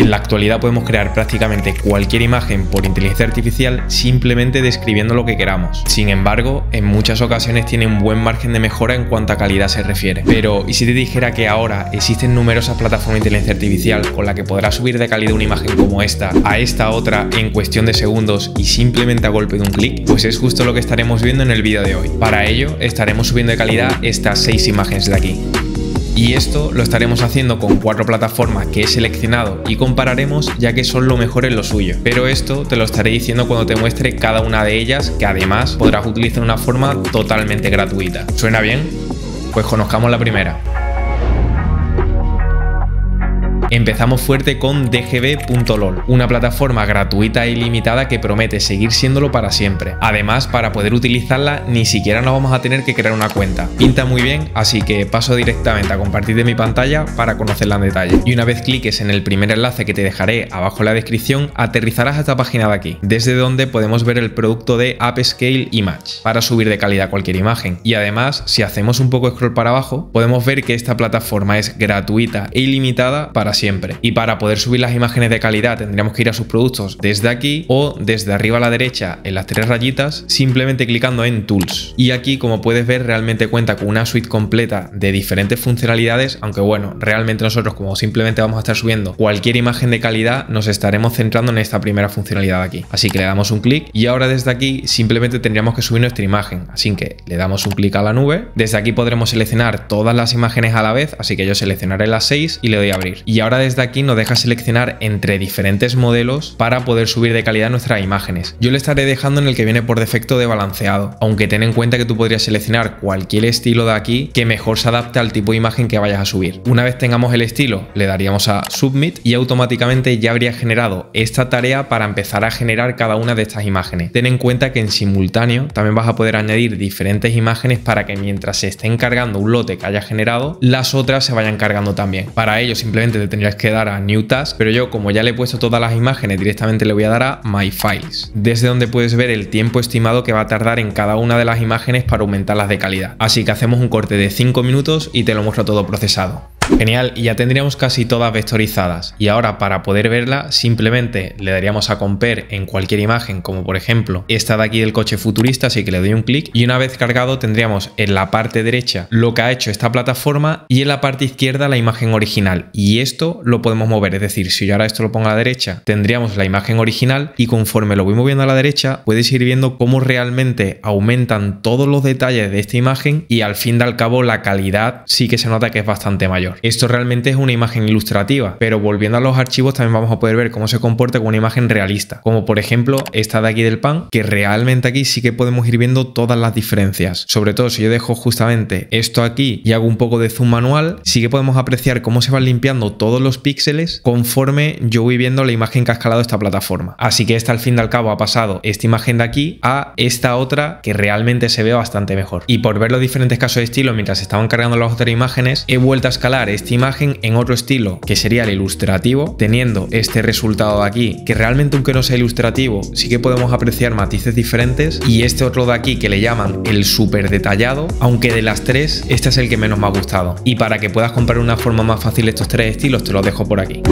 En la actualidad podemos crear prácticamente cualquier imagen por inteligencia artificial simplemente describiendo lo que queramos. Sin embargo, en muchas ocasiones tiene un buen margen de mejora en cuanto a calidad se refiere. Pero, ¿y si te dijera que ahora existen numerosas plataformas de inteligencia artificial con la que podrás subir de calidad una imagen como esta a esta otra en cuestión de segundos y simplemente a golpe de un clic? Pues es justo lo que estaremos viendo en el vídeo de hoy. Para ello, estaremos subiendo de calidad estas 6 imágenes de aquí. Y esto lo estaremos haciendo con cuatro plataformas que he seleccionado y compararemos ya que son lo mejor en lo suyo. Pero esto te lo estaré diciendo cuando te muestre cada una de ellas que además podrás utilizar de una forma totalmente gratuita. ¿Suena bien? Pues conozcamos la primera. Empezamos fuerte con dgb.lol, una plataforma gratuita y limitada que promete seguir siéndolo para siempre. Además, para poder utilizarla ni siquiera nos vamos a tener que crear una cuenta. Pinta muy bien, así que paso directamente a compartir de mi pantalla para conocerla en detalle. Y una vez cliques en el primer enlace que te dejaré abajo en la descripción, aterrizarás a esta página de aquí, desde donde podemos ver el producto de AppScale Image, para subir de calidad cualquier imagen. Y además, si hacemos un poco scroll para abajo, podemos ver que esta plataforma es gratuita e ilimitada para siempre. Y para poder subir las imágenes de calidad tendríamos que ir a sus productos desde aquí o desde arriba a la derecha en las tres rayitas simplemente clicando en Tools. Y aquí como puedes ver realmente cuenta con una suite completa de diferentes funcionalidades, aunque bueno, realmente nosotros como simplemente vamos a estar subiendo cualquier imagen de calidad nos estaremos centrando en esta primera funcionalidad aquí. Así que le damos un clic y ahora desde aquí simplemente tendríamos que subir nuestra imagen. Así que le damos un clic a la nube. Desde aquí podremos seleccionar todas las imágenes a la vez, así que yo seleccionaré las seis y le doy a abrir. Y ahora ahora desde aquí nos deja seleccionar entre diferentes modelos para poder subir de calidad nuestras imágenes. Yo le estaré dejando en el que viene por defecto de balanceado, aunque ten en cuenta que tú podrías seleccionar cualquier estilo de aquí que mejor se adapte al tipo de imagen que vayas a subir. Una vez tengamos el estilo, le daríamos a Submit y automáticamente ya habría generado esta tarea para empezar a generar cada una de estas imágenes. Ten en cuenta que en simultáneo también vas a poder añadir diferentes imágenes para que mientras se esté encargando un lote que haya generado, las otras se vayan cargando también. Para ello simplemente te tendrías que dar a New Task, pero yo como ya le he puesto todas las imágenes, directamente le voy a dar a My Files, desde donde puedes ver el tiempo estimado que va a tardar en cada una de las imágenes para aumentarlas de calidad. Así que hacemos un corte de 5 minutos y te lo muestro todo procesado. Genial, y ya tendríamos casi todas vectorizadas. Y ahora para poder verla simplemente le daríamos a Comper en cualquier imagen, como por ejemplo esta de aquí del coche futurista, así que le doy un clic. Y una vez cargado tendríamos en la parte derecha lo que ha hecho esta plataforma y en la parte izquierda la imagen original. Y esto lo podemos mover, es decir, si yo ahora esto lo pongo a la derecha, tendríamos la imagen original y conforme lo voy moviendo a la derecha, puedes ir viendo cómo realmente aumentan todos los detalles de esta imagen y al fin y al cabo la calidad sí que se nota que es bastante mayor. Esto realmente es una imagen ilustrativa, pero volviendo a los archivos también vamos a poder ver cómo se comporta con una imagen realista, como por ejemplo esta de aquí del pan, que realmente aquí sí que podemos ir viendo todas las diferencias. Sobre todo si yo dejo justamente esto aquí y hago un poco de zoom manual, sí que podemos apreciar cómo se van limpiando todos los píxeles conforme yo voy viendo la imagen que ha escalado esta plataforma. Así que esta al fin y al cabo ha pasado esta imagen de aquí a esta otra que realmente se ve bastante mejor. Y por ver los diferentes casos de estilo mientras estaban cargando las otras imágenes, he vuelto a escalar esta imagen en otro estilo que sería el ilustrativo, teniendo este resultado de aquí, que realmente aunque no sea ilustrativo, sí que podemos apreciar matices diferentes, y este otro de aquí que le llaman el súper detallado, aunque de las tres, este es el que menos me ha gustado. Y para que puedas comprar una forma más fácil estos tres estilos, te los dejo por aquí.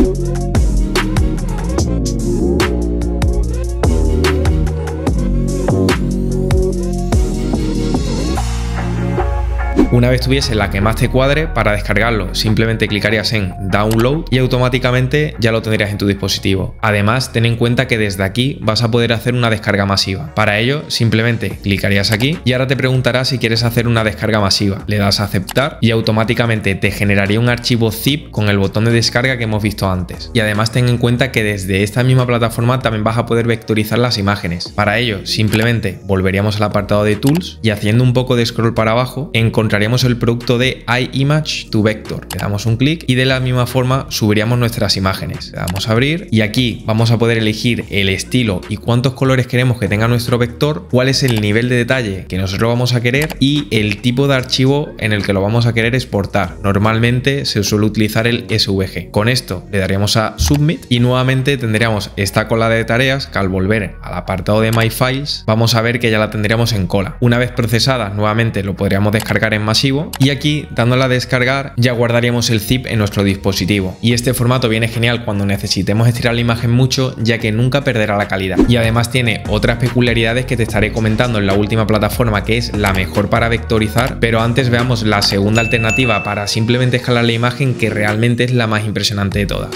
Una vez tuviese la que más te cuadre, para descargarlo simplemente clicarías en Download y automáticamente ya lo tendrías en tu dispositivo. Además, ten en cuenta que desde aquí vas a poder hacer una descarga masiva. Para ello, simplemente clicarías aquí y ahora te preguntará si quieres hacer una descarga masiva. Le das a aceptar y automáticamente te generaría un archivo zip con el botón de descarga que hemos visto antes. Y además ten en cuenta que desde esta misma plataforma también vas a poder vectorizar las imágenes. Para ello, simplemente volveríamos al apartado de Tools y haciendo un poco de scroll para abajo encontrarías el producto de iImage to Vector. Le damos un clic y de la misma forma subiríamos nuestras imágenes. Le damos a abrir y aquí vamos a poder elegir el estilo y cuántos colores queremos que tenga nuestro vector, cuál es el nivel de detalle que nosotros vamos a querer y el tipo de archivo en el que lo vamos a querer exportar. Normalmente se suele utilizar el SVG. Con esto le daríamos a Submit y nuevamente tendríamos esta cola de tareas que al volver al apartado de My Files vamos a ver que ya la tendríamos en cola. Una vez procesada nuevamente lo podríamos descargar en masivo y aquí dándola a descargar ya guardaríamos el zip en nuestro dispositivo. Y este formato viene genial cuando necesitemos estirar la imagen mucho ya que nunca perderá la calidad. Y además tiene otras peculiaridades que te estaré comentando en la última plataforma que es la mejor para vectorizar, pero antes veamos la segunda alternativa para simplemente escalar la imagen que realmente es la más impresionante de todas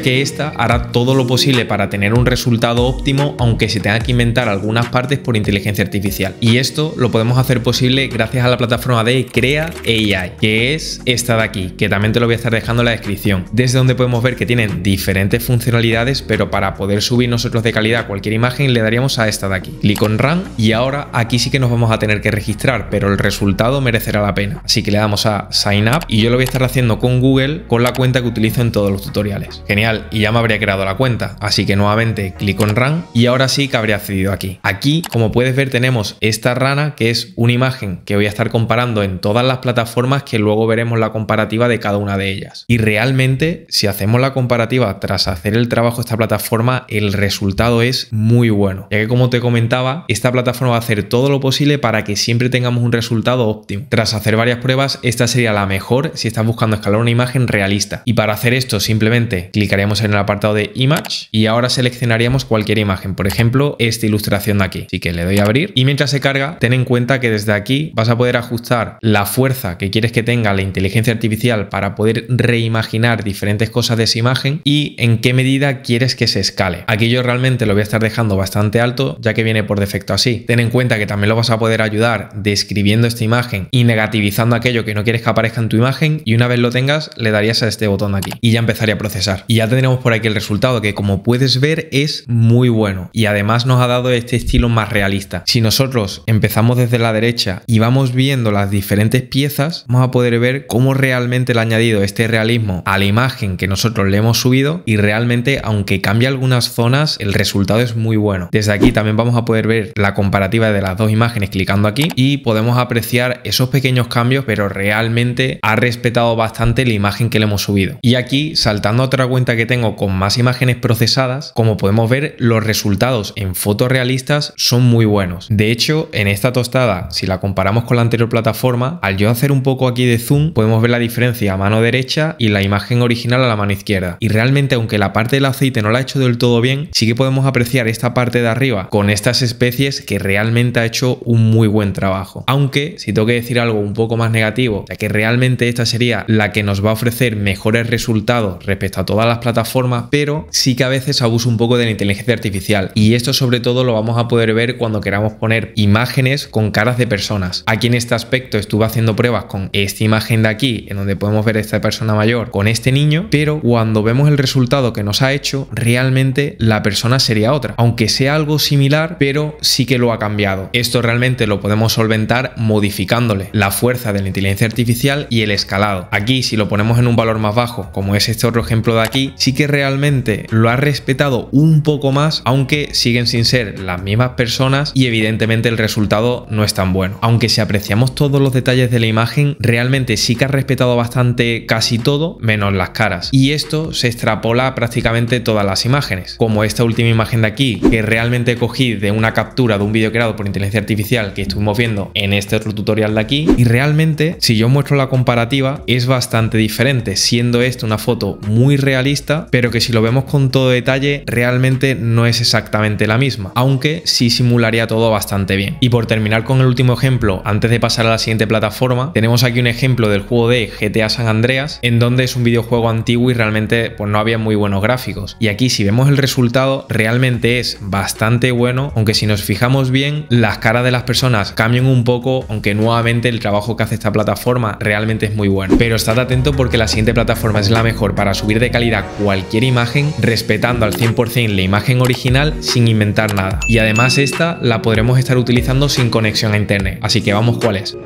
que esta hará todo lo posible para tener un resultado óptimo aunque se tenga que inventar algunas partes por inteligencia artificial. Y esto lo podemos hacer posible gracias a la plataforma de Crea AI, que es esta de aquí, que también te lo voy a estar dejando en la descripción, desde donde podemos ver que tienen diferentes funcionalidades, pero para poder subir nosotros de calidad cualquier imagen le daríamos a esta de aquí. Clic en Run. y ahora aquí sí que nos vamos a tener que registrar, pero el resultado merecerá la pena. Así que le damos a Sign Up y yo lo voy a estar haciendo con Google con la cuenta que utilizo en todos los tutoriales. Genial y ya me habría creado la cuenta. Así que nuevamente clico en Run y ahora sí que habría accedido aquí. Aquí, como puedes ver, tenemos esta rana que es una imagen que voy a estar comparando en todas las plataformas que luego veremos la comparativa de cada una de ellas. Y realmente, si hacemos la comparativa tras hacer el trabajo de esta plataforma, el resultado es muy bueno. Ya que como te comentaba, esta plataforma va a hacer todo lo posible para que siempre tengamos un resultado óptimo. Tras hacer varias pruebas, esta sería la mejor si estás buscando escalar una imagen realista. Y para hacer esto, simplemente clic clicaríamos en el apartado de Image y ahora seleccionaríamos cualquier imagen, por ejemplo, esta ilustración de aquí. Así que le doy a abrir y mientras se carga, ten en cuenta que desde aquí vas a poder ajustar la fuerza que quieres que tenga la inteligencia artificial para poder reimaginar diferentes cosas de esa imagen y en qué medida quieres que se escale. Aquí yo realmente lo voy a estar dejando bastante alto ya que viene por defecto así. Ten en cuenta que también lo vas a poder ayudar describiendo esta imagen y negativizando aquello que no quieres que aparezca en tu imagen y una vez lo tengas le darías a este botón de aquí y ya empezaría a procesar ya tendremos por aquí el resultado, que como puedes ver es muy bueno. Y además nos ha dado este estilo más realista. Si nosotros empezamos desde la derecha y vamos viendo las diferentes piezas, vamos a poder ver cómo realmente le ha añadido este realismo a la imagen que nosotros le hemos subido y realmente, aunque cambia algunas zonas, el resultado es muy bueno. Desde aquí también vamos a poder ver la comparativa de las dos imágenes clicando aquí y podemos apreciar esos pequeños cambios, pero realmente ha respetado bastante la imagen que le hemos subido. Y aquí, saltando a otra cuenta que tengo con más imágenes procesadas, como podemos ver, los resultados en fotos realistas son muy buenos. De hecho, en esta tostada, si la comparamos con la anterior plataforma, al yo hacer un poco aquí de zoom, podemos ver la diferencia a mano derecha y la imagen original a la mano izquierda. Y realmente, aunque la parte del aceite no la ha hecho del todo bien, sí que podemos apreciar esta parte de arriba con estas especies que realmente ha hecho un muy buen trabajo. Aunque, si tengo que decir algo un poco más negativo, ya que realmente esta sería la que nos va a ofrecer mejores resultados respecto a todas las plataformas, pero sí que a veces abuso un poco de la inteligencia artificial. Y esto sobre todo lo vamos a poder ver cuando queramos poner imágenes con caras de personas. Aquí en este aspecto estuve haciendo pruebas con esta imagen de aquí, en donde podemos ver esta persona mayor con este niño, pero cuando vemos el resultado que nos ha hecho, realmente la persona sería otra. Aunque sea algo similar, pero sí que lo ha cambiado. Esto realmente lo podemos solventar modificándole la fuerza de la inteligencia artificial y el escalado. Aquí si lo ponemos en un valor más bajo, como es este otro ejemplo de aquí, sí que realmente lo ha respetado un poco más, aunque siguen sin ser las mismas personas y evidentemente el resultado no es tan bueno. Aunque si apreciamos todos los detalles de la imagen, realmente sí que ha respetado bastante casi todo, menos las caras. Y esto se extrapola a prácticamente todas las imágenes, como esta última imagen de aquí, que realmente cogí de una captura de un vídeo creado por inteligencia artificial que estuvimos viendo en este otro tutorial de aquí, y realmente si yo muestro la comparativa es bastante diferente, siendo esta una foto muy realista pero que si lo vemos con todo detalle, realmente no es exactamente la misma, aunque sí simularía todo bastante bien. Y por terminar con el último ejemplo, antes de pasar a la siguiente plataforma, tenemos aquí un ejemplo del juego de GTA San Andreas, en donde es un videojuego antiguo y realmente pues, no había muy buenos gráficos. Y aquí si vemos el resultado, realmente es bastante bueno, aunque si nos fijamos bien, las caras de las personas cambian un poco, aunque nuevamente el trabajo que hace esta plataforma realmente es muy bueno. Pero estad atento porque la siguiente plataforma es la mejor para subir de calidad cualquier imagen respetando al 100% la imagen original sin inventar nada. Y además esta la podremos estar utilizando sin conexión a internet, así que vamos cuál es.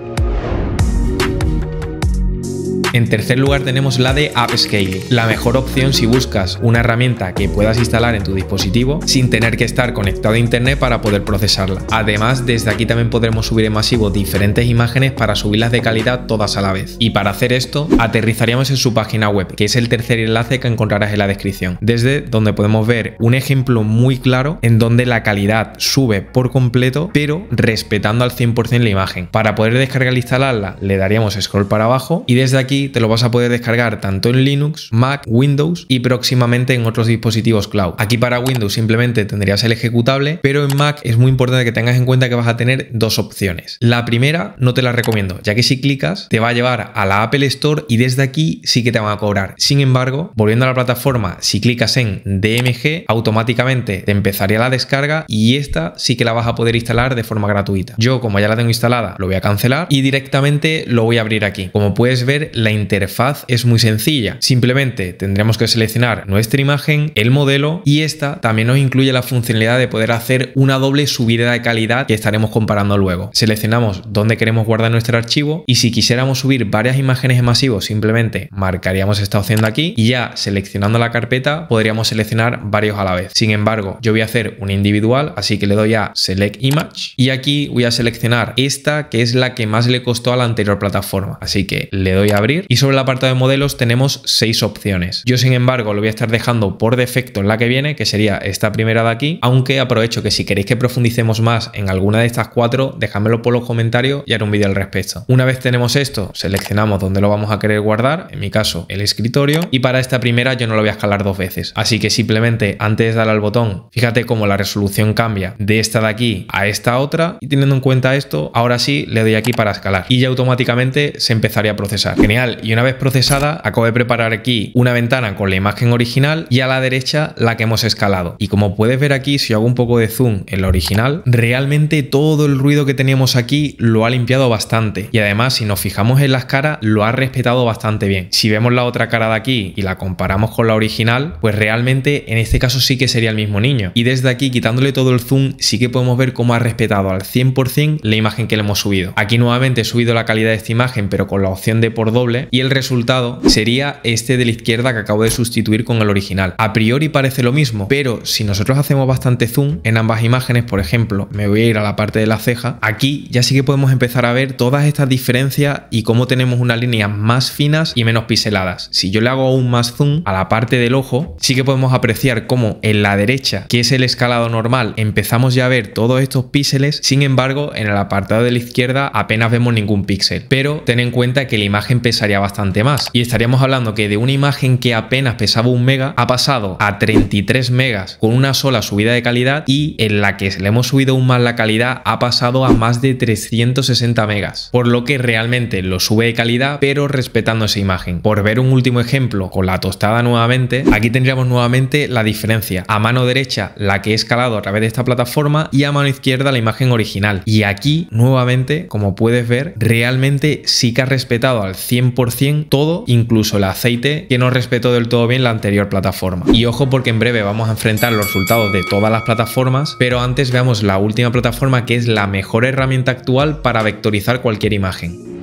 En tercer lugar tenemos la de Upscale, la mejor opción si buscas una herramienta que puedas instalar en tu dispositivo sin tener que estar conectado a internet para poder procesarla. Además, desde aquí también podremos subir en masivo diferentes imágenes para subirlas de calidad todas a la vez. Y para hacer esto, aterrizaríamos en su página web, que es el tercer enlace que encontrarás en la descripción, desde donde podemos ver un ejemplo muy claro en donde la calidad sube por completo, pero respetando al 100% la imagen. Para poder descargar e instalarla, le daríamos scroll para abajo y desde aquí te lo vas a poder descargar tanto en Linux, Mac, Windows y próximamente en otros dispositivos cloud. Aquí para Windows simplemente tendrías el ejecutable, pero en Mac es muy importante que tengas en cuenta que vas a tener dos opciones. La primera no te la recomiendo, ya que si clicas te va a llevar a la Apple Store y desde aquí sí que te van a cobrar. Sin embargo, volviendo a la plataforma, si clicas en DMG, automáticamente te empezaría la descarga y esta sí que la vas a poder instalar de forma gratuita. Yo, como ya la tengo instalada, lo voy a cancelar y directamente lo voy a abrir aquí. Como puedes ver, la la interfaz es muy sencilla. Simplemente tendremos que seleccionar nuestra imagen, el modelo y esta también nos incluye la funcionalidad de poder hacer una doble subida de calidad que estaremos comparando luego. Seleccionamos dónde queremos guardar nuestro archivo y si quisiéramos subir varias imágenes en masivo simplemente marcaríamos esta opción de aquí y ya seleccionando la carpeta podríamos seleccionar varios a la vez. Sin embargo, yo voy a hacer un individual, así que le doy a Select Image y aquí voy a seleccionar esta que es la que más le costó a la anterior plataforma. Así que le doy a abrir y sobre la apartado de modelos tenemos seis opciones. Yo sin embargo lo voy a estar dejando por defecto en la que viene, que sería esta primera de aquí, aunque aprovecho que si queréis que profundicemos más en alguna de estas cuatro, déjamelo por los comentarios y haré un vídeo al respecto. Una vez tenemos esto, seleccionamos dónde lo vamos a querer guardar, en mi caso el escritorio, y para esta primera yo no lo voy a escalar dos veces, así que simplemente antes de dar al botón, fíjate cómo la resolución cambia de esta de aquí a esta otra, y teniendo en cuenta esto, ahora sí le doy aquí para escalar, y ya automáticamente se empezaría a procesar. Genial, y una vez procesada, acabo de preparar aquí una ventana con la imagen original y a la derecha la que hemos escalado. Y como puedes ver aquí, si hago un poco de zoom en la original, realmente todo el ruido que teníamos aquí lo ha limpiado bastante. Y además, si nos fijamos en las caras, lo ha respetado bastante bien. Si vemos la otra cara de aquí y la comparamos con la original, pues realmente en este caso sí que sería el mismo niño. Y desde aquí, quitándole todo el zoom, sí que podemos ver cómo ha respetado al 100% la imagen que le hemos subido. Aquí nuevamente he subido la calidad de esta imagen, pero con la opción de por doble y el resultado sería este de la izquierda que acabo de sustituir con el original. A priori parece lo mismo, pero si nosotros hacemos bastante zoom en ambas imágenes, por ejemplo, me voy a ir a la parte de la ceja, aquí ya sí que podemos empezar a ver todas estas diferencias y cómo tenemos unas líneas más finas y menos pixeladas, Si yo le hago aún más zoom a la parte del ojo, sí que podemos apreciar cómo en la derecha, que es el escalado normal, empezamos ya a ver todos estos píxeles, sin embargo, en el apartado de la izquierda apenas vemos ningún píxel. Pero ten en cuenta que la imagen pesaría bastante más. Y estaríamos hablando que de una imagen que apenas pesaba un mega ha pasado a 33 megas con una sola subida de calidad y en la que le hemos subido aún más la calidad ha pasado a más de 360 megas. Por lo que realmente lo sube de calidad pero respetando esa imagen. Por ver un último ejemplo con la tostada nuevamente, aquí tendríamos nuevamente la diferencia. A mano derecha la que he escalado a través de esta plataforma y a mano izquierda la imagen original. Y aquí nuevamente, como puedes ver, realmente sí que ha respetado al 100% 100% todo, incluso el aceite, que no respetó del todo bien la anterior plataforma. Y ojo porque en breve vamos a enfrentar los resultados de todas las plataformas, pero antes veamos la última plataforma que es la mejor herramienta actual para vectorizar cualquier imagen.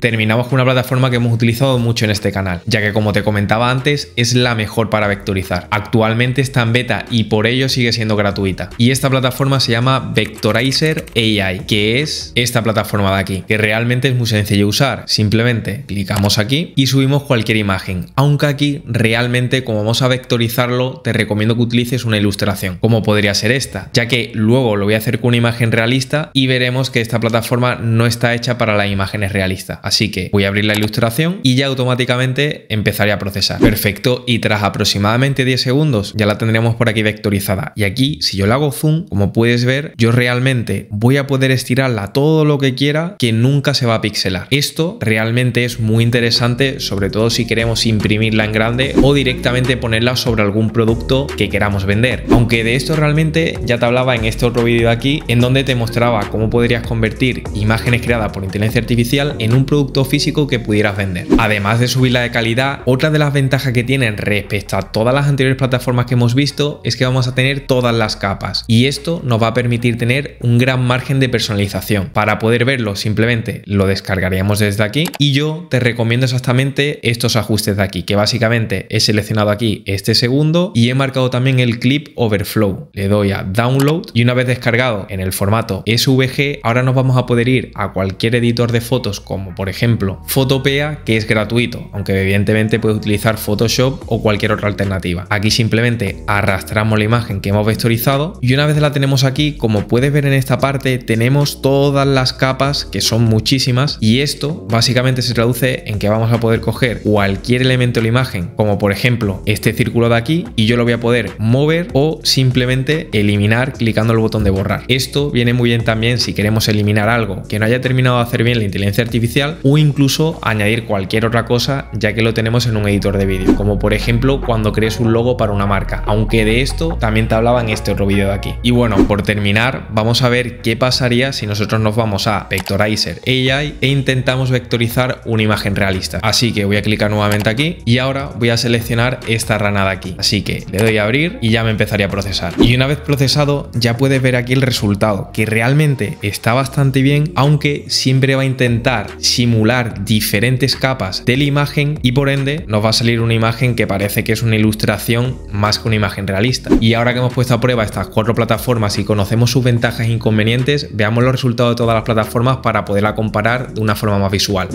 Terminamos con una plataforma que hemos utilizado mucho en este canal, ya que como te comentaba antes, es la mejor para vectorizar. Actualmente está en beta y por ello sigue siendo gratuita. Y esta plataforma se llama Vectorizer AI, que es esta plataforma de aquí, que realmente es muy sencillo de usar. Simplemente clicamos aquí y subimos cualquier imagen, aunque aquí realmente como vamos a vectorizarlo, te recomiendo que utilices una ilustración, como podría ser esta, ya que luego lo voy a hacer con una imagen realista y veremos que esta plataforma no está hecha para las imágenes realistas. Así que voy a abrir la ilustración y ya automáticamente empezaré a procesar. Perfecto, y tras aproximadamente 10 segundos ya la tendremos por aquí vectorizada. Y aquí, si yo la hago zoom, como puedes ver, yo realmente voy a poder estirarla todo lo que quiera que nunca se va a pixelar. Esto realmente es muy interesante, sobre todo si queremos imprimirla en grande o directamente ponerla sobre algún producto que queramos vender. Aunque de esto realmente ya te hablaba en este otro vídeo de aquí, en donde te mostraba cómo podrías convertir imágenes creadas por inteligencia artificial en un producto físico que pudieras vender. Además de subir la de calidad, otra de las ventajas que tienen respecto a todas las anteriores plataformas que hemos visto es que vamos a tener todas las capas y esto nos va a permitir tener un gran margen de personalización. Para poder verlo simplemente lo descargaríamos desde aquí y yo te recomiendo exactamente estos ajustes de aquí, que básicamente he seleccionado aquí este segundo y he marcado también el clip overflow. Le doy a download y una vez descargado en el formato SVG, ahora nos vamos a poder ir a cualquier editor de fotos como por ejemplo, Photopea, que es gratuito, aunque evidentemente puedes utilizar Photoshop o cualquier otra alternativa. Aquí simplemente arrastramos la imagen que hemos vectorizado y una vez la tenemos aquí, como puedes ver en esta parte, tenemos todas las capas, que son muchísimas, y esto básicamente se traduce en que vamos a poder coger cualquier elemento de la imagen, como por ejemplo este círculo de aquí, y yo lo voy a poder mover o simplemente eliminar clicando el botón de borrar. Esto viene muy bien también si queremos eliminar algo que no haya terminado de hacer bien la inteligencia artificial o incluso añadir cualquier otra cosa ya que lo tenemos en un editor de vídeo, como por ejemplo cuando crees un logo para una marca, aunque de esto también te hablaba en este otro vídeo de aquí. Y bueno, por terminar, vamos a ver qué pasaría si nosotros nos vamos a Vectorizer AI e intentamos vectorizar una imagen realista. Así que voy a clicar nuevamente aquí y ahora voy a seleccionar esta rana de aquí. Así que le doy a abrir y ya me empezaría a procesar. Y una vez procesado ya puedes ver aquí el resultado, que realmente está bastante bien, aunque siempre va a intentar simular diferentes capas de la imagen y por ende nos va a salir una imagen que parece que es una ilustración más que una imagen realista. Y ahora que hemos puesto a prueba estas cuatro plataformas y conocemos sus ventajas e inconvenientes, veamos los resultados de todas las plataformas para poderla comparar de una forma más visual.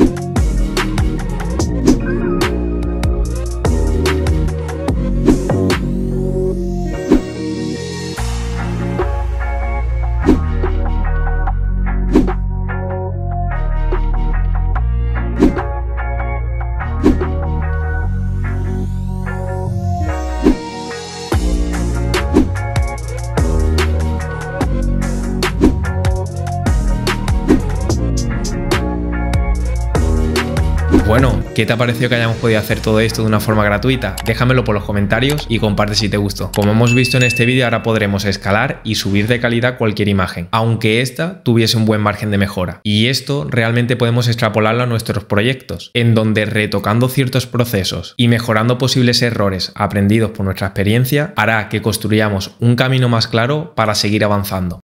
¿Qué te ha parecido que hayamos podido hacer todo esto de una forma gratuita? Déjamelo por los comentarios y comparte si te gustó. Como hemos visto en este vídeo, ahora podremos escalar y subir de calidad cualquier imagen, aunque esta tuviese un buen margen de mejora. Y esto realmente podemos extrapolarlo a nuestros proyectos, en donde retocando ciertos procesos y mejorando posibles errores aprendidos por nuestra experiencia, hará que construyamos un camino más claro para seguir avanzando.